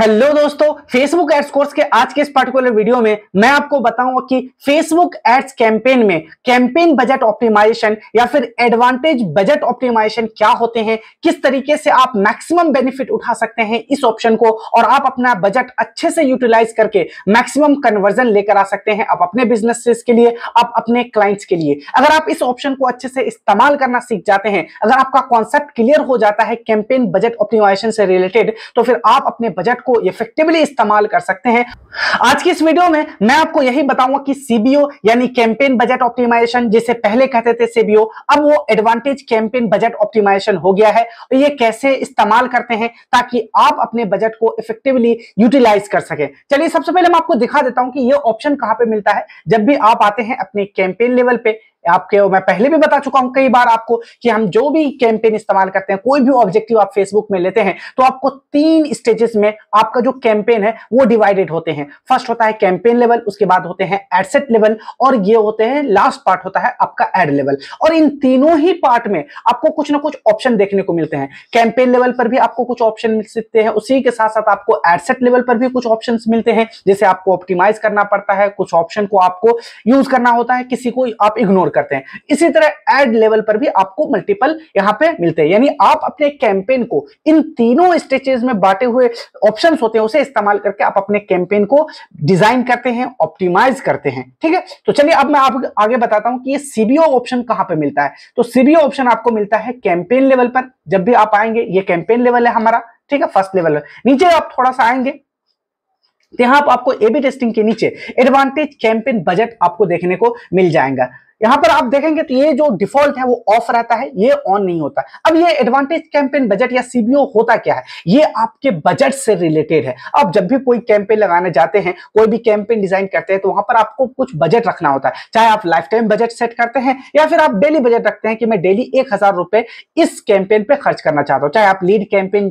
hello दोस्तों Facebook ads course के आज के इस पर्टिकुलर वीडियो में मैं आपको बताऊंगा कि फेसबुक एड्स कैंपेन में कैंपेन बजट ऑप्टिमाइजेशन या फिर एडवांटेज बजट ऑप्टिमाइजेशन क्या होते हैं किस तरीके से आप मैक्सिमम बेनिफिट उठा सकते हैं इस ऑप्शन को और आप अपना बजट अच्छे से यूटिलाइज करके मैक्सिमम कन्वर्जन लेकर आ सकते हैं आप अपने बिजनेस के लिए आप अपने क्लाइंट्स के लिए अगर आप इस ऑप्शन को अच्छे से इस्तेमाल करना सीख जाते हैं अगर आपका कॉन्सेप्ट क्लियर हो जाता है कैंपेन बजट ऑप्टिमाइजेशन से रिलेटेड तो फिर आप अपने बजट को इफेक्टिवली इस्तेमाल कर सकते हैं आज की इस वीडियो में मैं आपको यही बताऊंगा कि सीबीओ यानी कैंपेन बजट ऑप्टिमाइजेशन जिसे पहले कहते थे सीबीओ अब वो एडवांटेज कैंपेन बजट ऑप्टिमाइजेशन हो गया है और ये कैसे इस्तेमाल करते हैं ताकि आप अपने बजट को इफेक्टिवली यूटिलाइज कर सके चलिए सबसे पहले मैं आपको दिखा देता हूं कि ये ऑप्शन कहां पे मिलता है जब भी आप आते हैं अपने कैंपेन लेवल पे आपके मैं पहले भी बता चुका हूं कई बार आपको कि हम जो भी कैंपेन इस्तेमाल करते हैं कोई भी ऑब्जेक्टिव आप फेसबुक में लेते हैं तो आपको तीन स्टेजेस में आपका जो कैंपेन है वो डिवाइडेड होते हैं फर्स्ट होता है कैंपेन लेवल उसके बाद होते हैं एडसेट लेवल और ये होते हैं लास्ट पार्ट होता है आपका एड लेवल और इन तीनों ही पार्ट में आपको कुछ ना कुछ ऑप्शन देखने को मिलते हैं कैंपेन लेवल पर भी आपको कुछ ऑप्शन मिल सकते हैं उसी के साथ साथ आपको एडसेट लेवल पर भी कुछ ऑप्शन मिलते हैं जैसे आपको ऑप्टिमाइज करना पड़ता है कुछ ऑप्शन को आपको यूज करना होता है किसी को आप इग्नोर करते हैं इसी तरह एड लेवल पर भी आपको मल्टीपल यहां पे मिलते हैं यानी आप अपने कैंपेन को इन तीनों स्टेचेज में बांटे हुए ऑप्शन होते हैं उसे इस्तेमाल करके आप अपने कैंपेन को डिजाइन करते हैं ऑप्टिमाइज करते हैं ठीक है तो चलिए अब मैं आप आगे बताता हूं कि ये सीबीओ ऑप्शन कहां पे मिलता है तो सीबीओ ऑप्शन आपको मिलता है कैंपेन लेवल पर जब भी आप आएंगे ये कैंपेन लेवल है हमारा ठीक है फर्स्ट लेवल नीचे आप थोड़ा सा आएंगे तो यहां आप आपको एबी टेस्टिंग के नीचे एडवांटेज कैंपेन बजट आपको देखने को मिल जाएगा यहां पर आप देखेंगे तो ये जो डिफॉल्ट है वो ऑफ रहता है ये ऑन नहीं होता अब ये एडवांटेज कैंपेन बजट या सीबीओ होता क्या है ये आपके बजट से रिलेटेड है आप जब भी कोई कैंपेन लगाने जाते हैं कोई भी कैंपेन डिजाइन करते हैं तो वहां पर आपको कुछ बजट रखना होता है चाहे आप लाइफ टाइम बजट सेट करते हैं या फिर आप डेली बजट रखते हैं कि मैं डेली एक हजार रुपए इस कैंपेन पे खर्च करना चाहता हूँ चाहे आप लीड कैंपेन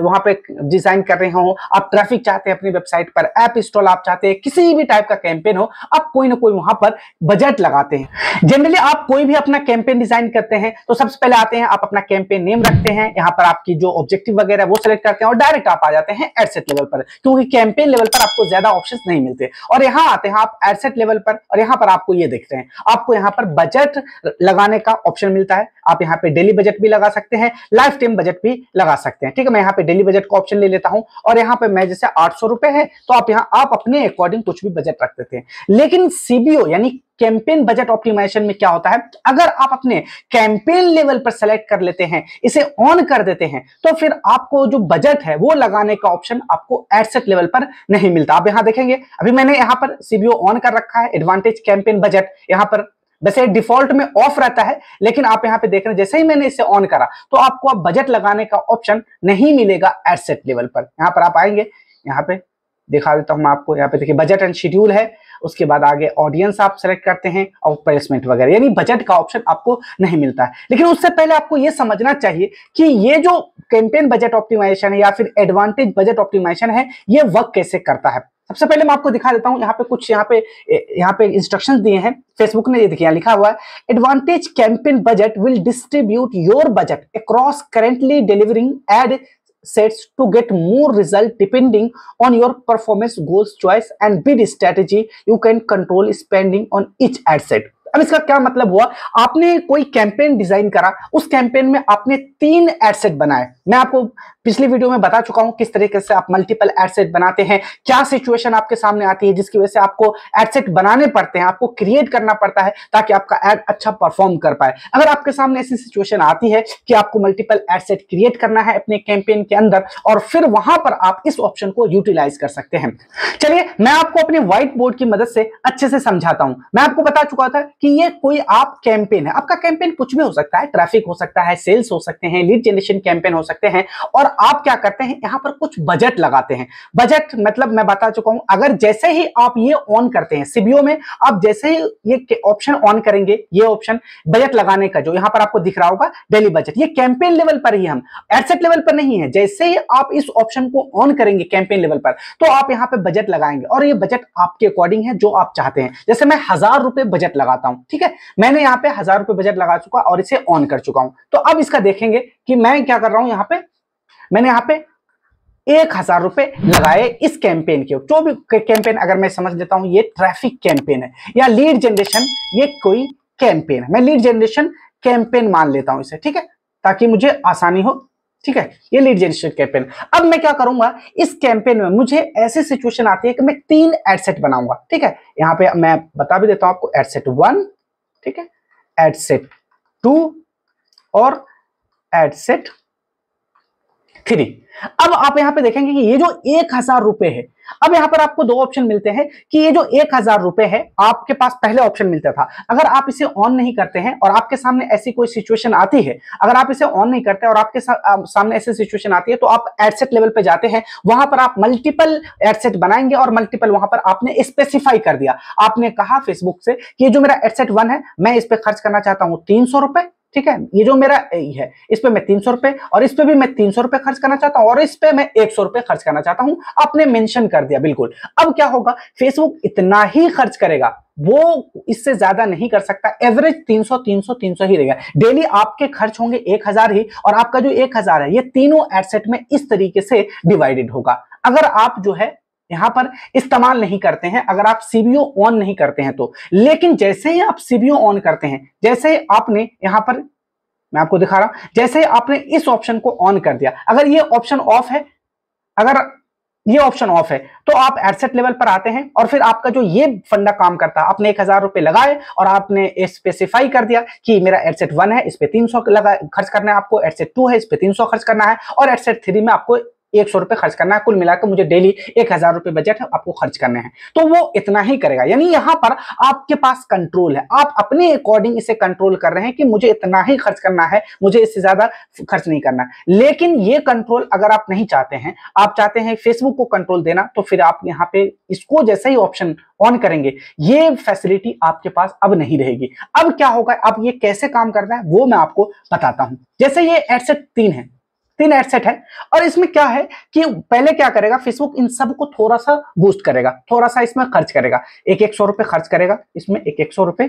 वहां पर डिजाइन कर रहे हो आप ट्रैफिक चाहते हैं अपनी वेबसाइट पर ऐप इंस्टॉल आप चाहते हैं किसी भी टाइप का कैंपेन हो आप कोई ना कोई वहां पर बजट लगाते हैं जनरली आप कोई भी अपना कैंपेन डिजाइन करते हैं तो सबसे पहले आते हैं आप अपना कैंपेन नेम रखते हैं यहाँ पर आपकी जो ऑब्जेक्टिव वगैरह वो सिलेक्ट करते हैं और डायरेक्ट आप आ जाते हैं एडसेट लेवल पर क्योंकि कैंपेन लेवल पर आपको ज्यादा ऑप्शन नहीं मिलते और यहाँ आते हैं आप एडसेट लेवल पर और यहाँ पर आपको ये देखते हैं आपको यहाँ पर बजट लगाने का ऑप्शन मिलता है आप यहाँ पे डेली बजट भी लगा सकते हैं लाइफ टाइम बजट भी लगा सकते हैं ठीक है मैं यहाँ पे डेली बजट का ऑप्शन ले लेता हूँ और यहाँ पे मैं जैसे आठ है तो आप यहाँ आप अपने अकॉर्डिंग कुछ भी बजट रख देते हैं लेकिन सीबीओ यानी कैंपेन बजट ऑप्टिमाइजेशन में क्या होता है अगर आप अपने कैंपेन लेवल पर सेलेक्ट कर लेते हैं इसे ऑन कर देते हैं तो फिर आपको जो बजट है वो लगाने का ऑप्शन आपको एडसेट लेवल पर नहीं मिलता आप यहां देखेंगे अभी मैंने यहां पर सीबीओ ऑन कर रखा है एडवांटेज कैंपेन बजट यहां पर वैसे डिफॉल्ट में ऑफ रहता है लेकिन आप यहां पे देख रहे हैं जैसे ही मैंने इसे ऑन करा तो आपको अब बजट लगाने का ऑप्शन नहीं मिलेगा एडसेट लेवल पर यहां पर आप आएंगे यहां पे दिखा देता हूँ आपको यहाँ पे देखिए बजट एंड शेड्यूल है उसके बाद आगे ऑडियंस आप सेलेक्ट करते हैं और प्लेसमेंट वगैरह यानी बजट का ऑप्शन आपको नहीं मिलता है लेकिन उससे पहले आपको यह समझना चाहिए कि ये जो कैंपेन बजट ऑप्टिमाइजेशन है या फिर एडवांटेज बजट ऑप्टिमाइजेशन है ये वर्क कैसे करता है सबसे पहले मैं आपको दिखा देता हूं यहाँ पे कुछ यहाँ पे यहाँ पे इंस्ट्रक्शंस दिए हैं फेसबुक ने ये देखिए लिखा हुआ है advantage campaign budget will distribute your budget across currently delivering ad sets to get more result depending on your performance goals choice and bid strategy you can control spending on each ad set अब इसका क्या मतलब हुआ आपने कोई campaign design करा उस campaign में आपने तीन एडसेट बनाए मैं आपको पिछली वीडियो में बता चुका हूं किस तरीके से आप मल्टीपल एडसेट बनाते हैं क्या सिचुएशन आपके सामने आती है जिसकी वजह से आपको एडसेट बनाने पड़ते हैं आपको क्रिएट करना पड़ता है ताकि आपका एड अच्छा परफॉर्म कर पाए अगर आपके सामने ऐसी सिचुएशन आती है कि आपको मल्टीपल एडसेट क्रिएट करना है अपने कैंपेन के अंदर और फिर वहां पर आप इस ऑप्शन को यूटिलाइज कर सकते हैं चलिए मैं आपको अपने व्हाइट बोर्ड की मदद से अच्छे से समझाता हूं मैं आपको बता चुका था कि ये कोई आप कैंपेन है आपका कैंपेन कुछ भी हो सकता है ट्रैफिक हो सकता है सेल्स हो सकते हैं लीड जनरेशन कैंपेन हो सकते हैं और आप क्या करते हैं यहां पर कुछ बजट लगाते हैं बजट मतलब मैं बता चुका हूं अगर जैसे ही आप ये ऑन करते हैं सीबीओ में आप जैसे ही ये ऑप्शन ऑन करेंगे ये ऑप्शन बजट लगाने का जो यहां पर आपको दिख रहा होगा डेली बजट ये कैंपेन लेवल पर ही हम एडसेट लेवल पर नहीं है जैसे ही आप इस ऑप्शन को ऑन करेंगे कैंपेन लेवल पर तो आप यहां पर बजट लगाएंगे और ये बजट आपके अकॉर्डिंग है जो आप चाहते हैं जैसे मैं हजार रुपए बजट लगाता हूं हूं ठीक है मैंने यहाँ पे हजार रुपए बजट लगा चुका और इसे ऑन कर चुका हूं तो अब इसका देखेंगे कि मैं क्या कर रहा हूं यहाँ पे मैंने यहाँ पे एक हजार रुपए लगाए इस कैंपेन के जो भी कैंपेन अगर मैं समझ लेता हूं ये ट्रैफिक कैंपेन है या लीड जनरेशन ये कोई कैंपेन है मैं लीड जनरेशन कैंपेन मान लेता हूं इसे ठीक है ताकि मुझे आसानी हो ठीक है ये लीड जनरेशन कैंपेन अब मैं क्या करूंगा इस कैंपेन में मुझे ऐसी सिचुएशन आती है कि मैं तीन एडसेट बनाऊंगा ठीक है यहाँ पे मैं बता भी देता हूं आपको एडसेट वन ठीक है एडसेट टू और एडसेट थ्री अब आप यहां पे देखेंगे कि ये जो एक हजार रुपए है अब यहां पर आपको दो ऑप्शन मिलते हैं कि ये जो एक हजार रुपए है आपके पास पहले ऑप्शन मिलता था अगर आप इसे ऑन नहीं करते हैं और आपके सामने ऐसी कोई सिचुएशन आती है अगर आप इसे ऑन नहीं करते और आपके सामने ऐसी सिचुएशन आती है तो आप एडसेट लेवल पे जाते हैं वहां पर आप मल्टीपल एडसेट बनाएंगे और मल्टीपल वहां पर आपने स्पेसिफाई कर दिया आपने कहा फेसबुक से कि जो मेरा एडसेट वन है मैं इस पर खर्च करना चाहता हूं तीन सौ रुपए ठीक है ये जो मेरा ए है इस पे मैं तीन सौ रुपए और इस पे भी मैं तीन सौ रुपए खर्च करना चाहता हूं और इस पे मैं एक सौ रुपए खर्च करना चाहता हूँ आपने मेंशन कर दिया बिल्कुल अब क्या होगा फेसबुक इतना ही खर्च करेगा वो इससे ज्यादा नहीं कर सकता एवरेज 300 300 300 ही रहेगा डेली आपके खर्च होंगे 1000 ही और आपका जो 1000 है ये तीनों एडसेट में इस तरीके से डिवाइडेड होगा अगर आप जो है यहां पर इस्तेमाल नहीं करते हैं अगर आप सीबीओ ऑन नहीं करते हैं तो लेकिन जैसे ही आप सीबीओ ऑन करते हैं जैसे आपने यहां पर मैं आपको दिखा रहा हूं जैसे आपने इस ऑप्शन को ऑन कर दिया अगर ये ऑप्शन ऑफ है अगर ये ऑप्शन ऑफ है तो आप एडसेट लेवल पर आते हैं और फिर आपका जो ये फंडा काम करता है आपने एक हजार रुपए लगाए और आपने स्पेसिफाई कर दिया कि मेरा एडसेट वन है इस पे तीन सौ खर्च करना है आपको एडसेट टू है इस पे तीन सौ खर्च करना है और एडसेट थ्री में आपको एक सौ रुपए खर्च करना है कुल मिलाकर मुझे डेली एक हजार रुपए बजट है आपको खर्च करने हैं तो वो इतना ही करेगा यानी यहां पर आपके पास कंट्रोल है आप अपने अकॉर्डिंग इसे कंट्रोल कर रहे हैं कि मुझे इतना ही खर्च करना है मुझे इससे ज्यादा खर्च नहीं करना लेकिन ये कंट्रोल अगर आप नहीं चाहते हैं आप चाहते हैं फेसबुक को कंट्रोल देना तो फिर आप यहाँ पे इसको जैसे ही ऑप्शन ऑन करेंगे ये फैसिलिटी आपके पास अब नहीं रहेगी अब क्या होगा अब ये कैसे काम करना है वो मैं आपको बताता हूं जैसे ये एडसेट तीन है तीन एडसेट है और इसमें क्या है कि पहले क्या करेगा फेसबुक इन सबको थोड़ा सा बूस्ट करेगा थोड़ा सा इसमें खर्च करेगा एक एक सौ रुपए खर्च करेगा इसमें एक एक सौ रुपए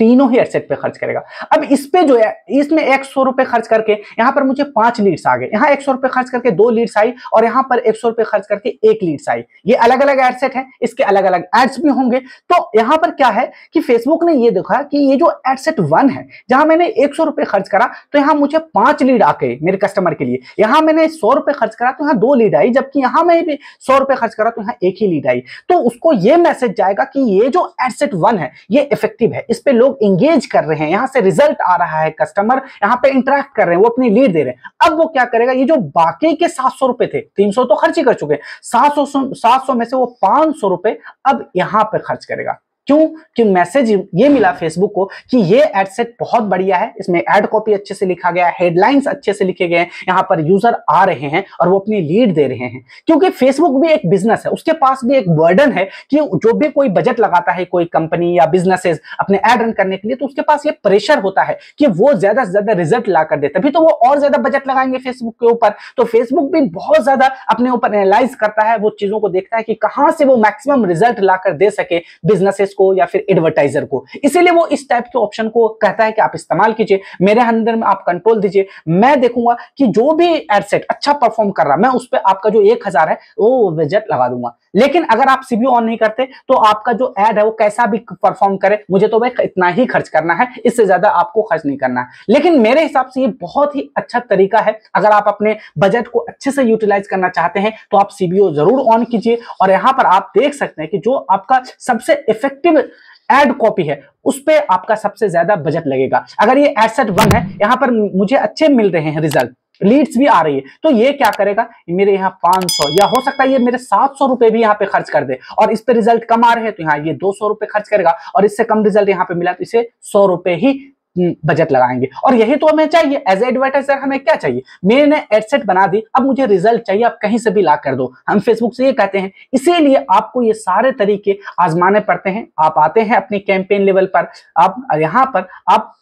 तीनों ही एसेट पे खर्च करेगा अब इस पे जो है इसमें एक सौ रुपए खर्च करके यहां पर मुझे पांच लीड्स आ गए यहां एक सौ रुपए खर्च करके दो लीड्स आई और यहां पर एक सौ रुपए खर्च करके एक लीड्स आई ये अलग अलग एडसेट है इसके अलग अलग एड्स भी होंगे तो यहां पर क्या है कि फेसबुक ने यह देखा कि ये जो एडसेट वन है जहां मैंने एक सौ रुपए खर्च करा तो यहां मुझे पांच लीड आ गए मेरे कस्टमर के लिए यहां मैंने सौ रुपए खर्च करा तो यहां दो लीड आई जबकि यहां मैं भी सौ रुपए खर्च करा तो यहां एक ही लीड आई तो उसको यह मैसेज जाएगा कि ये जो एडसेट वन है ये इफेक्टिव है इस पर लोग लोग एंगेज कर रहे हैं यहाँ से रिजल्ट आ रहा है कस्टमर यहां पे इंटरेक्ट कर रहे हैं वो अपनी लीड दे रहे हैं अब वो क्या करेगा ये जो बाकी के सात सौ रुपए थे तीन सौ तो खर्च ही कर चुके सात सौ सात सौ में से वो पांच सौ रुपए अब यहां पर खर्च करेगा क्यों कि मैसेज ये मिला फेसबुक को कि ये एड सेट बहुत बढ़िया है इसमें एड कॉपी अच्छे से लिखा गया है हेडलाइंस अच्छे से लिखे गए हैं यहाँ पर यूजर आ रहे हैं और वो अपनी लीड दे रहे हैं क्योंकि फेसबुक भी एक बिजनेस है उसके पास भी एक बर्डन है कि जो भी कोई बजट लगाता है कोई कंपनी या बिजनेसेस अपने एड रन करने के लिए तो उसके पास ये प्रेशर होता है कि वो ज्यादा से ज्यादा रिजल्ट ला कर दे तभी तो वो और ज्यादा बजट लगाएंगे फेसबुक के ऊपर तो फेसबुक भी बहुत ज्यादा अपने ऊपर एनालाइज करता है वो चीजों को देखता है कि कहां से वो मैक्सिमम रिजल्ट लाकर दे सके बिजनेसेस को या फिर एडवर्टाइजर को इसीलिए वो इस टाइप के ऑप्शन को कहता है कि आप इस्तेमाल कीजिए मेरे अंदर में आप कंट्रोल दीजिए मैं देखूंगा कि जो भी एडसेट अच्छा परफॉर्म कर रहा मैं उस पर आपका जो एक है वो विजट लगा दूंगा लेकिन अगर आप सीबीओ ऑन नहीं करते तो आपका जो एड है वो कैसा भी परफॉर्म करे मुझे तो भाई इतना ही खर्च करना है इससे ज्यादा आपको खर्च नहीं करना है लेकिन मेरे हिसाब से ये बहुत ही अच्छा तरीका है अगर आप अपने बजट को अच्छे से यूटिलाइज करना चाहते हैं तो आप सीबीओ जरूर ऑन कीजिए और यहां पर आप देख सकते हैं कि जो आपका सबसे इफेक्टिव ठीक एड कॉपी है उस पर आपका सबसे ज्यादा बजट लगेगा अगर ये एडसेट वन है यहां पर मुझे अच्छे मिल रहे हैं रिजल्ट लीड्स भी आ रही है तो ये क्या करेगा मेरे यहाँ 500 या हो सकता है ये मेरे 700 रुपए भी यहाँ पे खर्च कर दे और इस पे रिजल्ट कम आ रहे हैं तो यहाँ ये 200 रुपए खर्च करेगा और इससे कम रिजल्ट यहाँ पे मिला तो इसे सौ रुपए ही बजट लगाएंगे और यही तो हमें चाहिए एज एडवर्टाइजर हमें क्या चाहिए मैंने एडसेट बना दी अब मुझे रिजल्ट चाहिए आप कहीं से भी ला कर दो हम फेसबुक से ये कहते हैं इसीलिए आपको ये सारे तरीके आजमाने पड़ते हैं आप आते हैं अपने कैंपेन लेवल पर आप यहाँ पर आप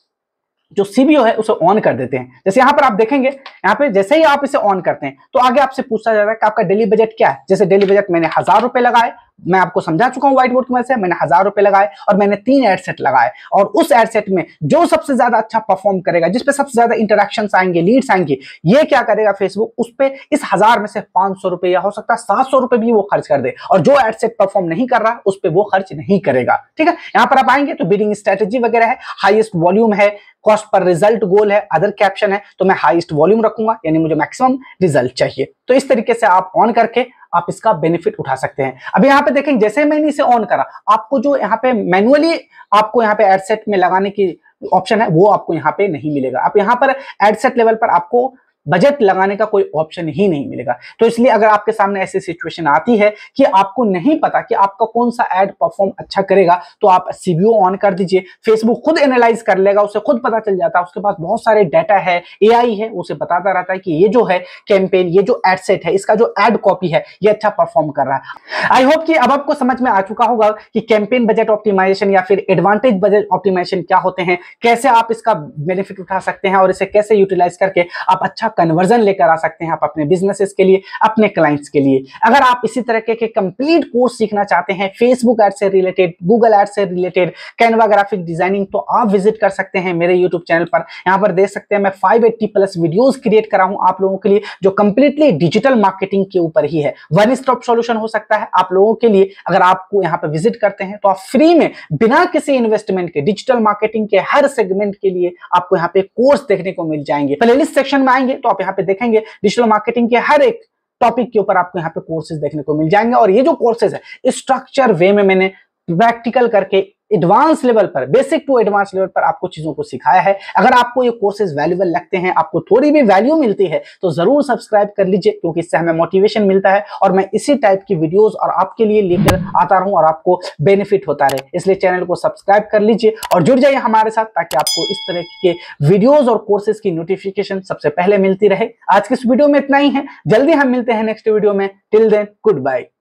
जो सीबीओ है उसे ऑन कर देते हैं जैसे यहाँ पर आप देखेंगे यहाँ पे जैसे ही आप इसे ऑन करते हैं तो आगे आपसे पूछा जा रहा है कि आपका डेली बजट क्या है जैसे डेली बजट मैंने हजार रुपए लगाए मैं आपको समझा चुका हूँ व्हाइट बोर्ड की से मैंने हजार रुपए लगाए और मैंने तीन एड सेट लगाए और उस एड सेट में जो सबसे ज्यादा अच्छा परफॉर्म करेगा जिसपे सबसे ज्यादा इंटरेक्शन आएंगे लीड्स आएंगे ये क्या करेगा फेसबुक उस पर इस हजार में से पांच सौ रुपए या हो सकता है सात सौ रुपए भी वो खर्च कर दे और जो एड सेट परफॉर्म नहीं कर रहा उस पर वो खर्च नहीं करेगा ठीक है यहाँ पर आप आएंगे तो बिडिंग स्ट्रेटेजी वगैरह है हाइएस्ट वॉल्यूम है कॉस्ट पर रिजल्ट गोल है अदर कैप्शन है तो मैं हाइएस्ट वॉल्यूम रखूंगा यानी मुझे मैक्सिमम रिजल्ट चाहिए तो इस तरीके से आप ऑन करके आप इसका बेनिफिट उठा सकते हैं अब यहाँ पे देखेंगे जैसे मैंने इसे ऑन करा आपको जो यहाँ पे मैनुअली आपको यहाँ पे एडसेट में लगाने की ऑप्शन है वो आपको यहाँ पे नहीं मिलेगा आप यहाँ पर एडसेट लेवल पर आपको बजट लगाने का कोई ऑप्शन ही नहीं मिलेगा तो इसलिए अगर आपके सामने ऐसी सिचुएशन आती है कि आपको नहीं पता कि आपका कौन सा एड परफॉर्म अच्छा करेगा तो आप सीबीओ ऑन कर दीजिए फेसबुक खुद एनालाइज कर लेगा उसे खुद पता चल जाता है उसके पास बहुत सारे डाटा है ए है उसे बताता रहता है कि ये जो है कैंपेन ये जो एड सेट है इसका जो एड कॉपी है ये अच्छा परफॉर्म कर रहा है आई होप कि अब आपको समझ में आ चुका होगा कि कैंपेन बजट ऑप्टिमाइजेशन या फिर एडवांटेज बजट ऑप्टिमाइजेशन क्या होते हैं कैसे आप इसका बेनिफिट उठा सकते हैं और इसे कैसे यूटिलाइज करके आप अच्छा कन्वर्जन लेकर आ सकते हैं आप अपने बिजनेसेस के लिए अपने क्लाइंट्स के लिए अगर आप इसी तरह के कंप्लीट कोर्स सीखना चाहते हैं फेसबुक एड से रिलेटेड गूगल एड से रिलेटेड कैनवा ग्राफिक डिजाइनिंग तो आप विजिट कर सकते हैं मेरे यूट्यूब चैनल पर यहाँ पर देख सकते हैं मैं फाइव प्लस वीडियोस क्रिएट करा हूँ आप लोगों के लिए जो कंप्लीटली डिजिटल मार्केटिंग के ऊपर ही है वन स्टॉप सोल्यूशन हो सकता है आप लोगों के लिए अगर आपको यहाँ पर विजिट करते हैं तो आप फ्री में बिना किसी इन्वेस्टमेंट के डिजिटल मार्केटिंग के हर सेगमेंट के लिए आपको यहाँ पे कोर्स देखने को मिल जाएंगे प्लेलिस्ट सेक्शन में आएंगे तो तो आप यहाँ पे देखेंगे डिजिटल मार्केटिंग के हर एक टॉपिक के ऊपर आपको यहाँ पे कोर्सेज देखने को मिल जाएंगे और ये जो कोर्सेज है स्ट्रक्चर वे में मैंने प्रैक्टिकल करके एडवांस लेवल पर बेसिक टू एडवांस लेवल पर आपको चीजों को सिखाया है अगर आपको ये कोर्सेज वैल्यूबल लगते हैं आपको थोड़ी भी वैल्यू मिलती है तो जरूर सब्सक्राइब कर लीजिए क्योंकि इससे हमें मोटिवेशन मिलता है और मैं इसी टाइप की वीडियोस और आपके लिए लेकर आता रहूं और आपको बेनिफिट होता रहे इसलिए चैनल को सब्सक्राइब कर लीजिए और जुड़ जाइए हमारे साथ ताकि आपको इस तरह के वीडियोज और कोर्सेज की नोटिफिकेशन सबसे पहले मिलती रहे आज के इस वीडियो में इतना ही है जल्दी हम मिलते हैं नेक्स्ट वीडियो में टिल देन गुड बाई